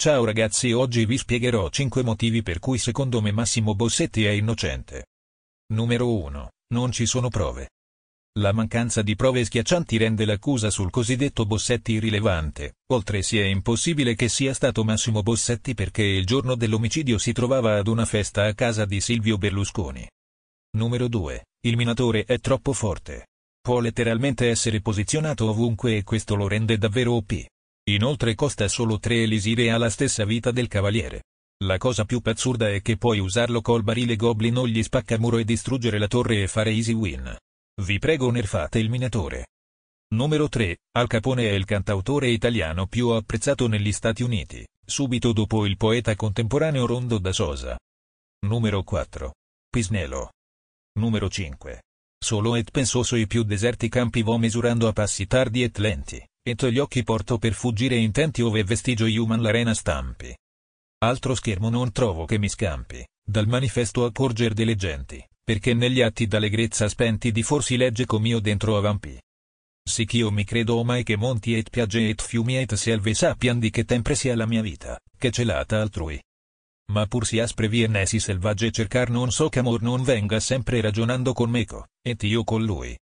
Ciao ragazzi oggi vi spiegherò 5 motivi per cui secondo me Massimo Bossetti è innocente. Numero 1. Non ci sono prove. La mancanza di prove schiaccianti rende l'accusa sul cosiddetto Bossetti irrilevante, oltre sia impossibile che sia stato Massimo Bossetti perché il giorno dell'omicidio si trovava ad una festa a casa di Silvio Berlusconi. Numero 2. Il minatore è troppo forte. Può letteralmente essere posizionato ovunque e questo lo rende davvero OP. Inoltre costa solo 3 elisire e ha la stessa vita del cavaliere. La cosa più pazzurda è che puoi usarlo col barile goblin o gli spaccamuro e distruggere la torre e fare easy win. Vi prego nerfate il minatore. Numero 3. Al Capone è il cantautore italiano più apprezzato negli Stati Uniti, subito dopo il poeta contemporaneo Rondo da Sosa. Numero 4. Pisnello. Numero 5. Solo et pensoso i più deserti campi vo misurando a passi tardi e lenti e gli occhi porto per fuggire intenti ove vestigio human l'arena stampi. Altro schermo non trovo che mi scampi, dal manifesto a corger delle genti, perché negli atti d'allegrezza spenti di forsi legge com'io dentro avampi. Sicch'io mi credo omai che monti et piagge et fiumi et selve sappian di che tempre sia la mia vita, che celata altrui. Ma pur si aspre vie nesi selvagge cercar non so che amor non venga sempre ragionando con meco, et io con lui,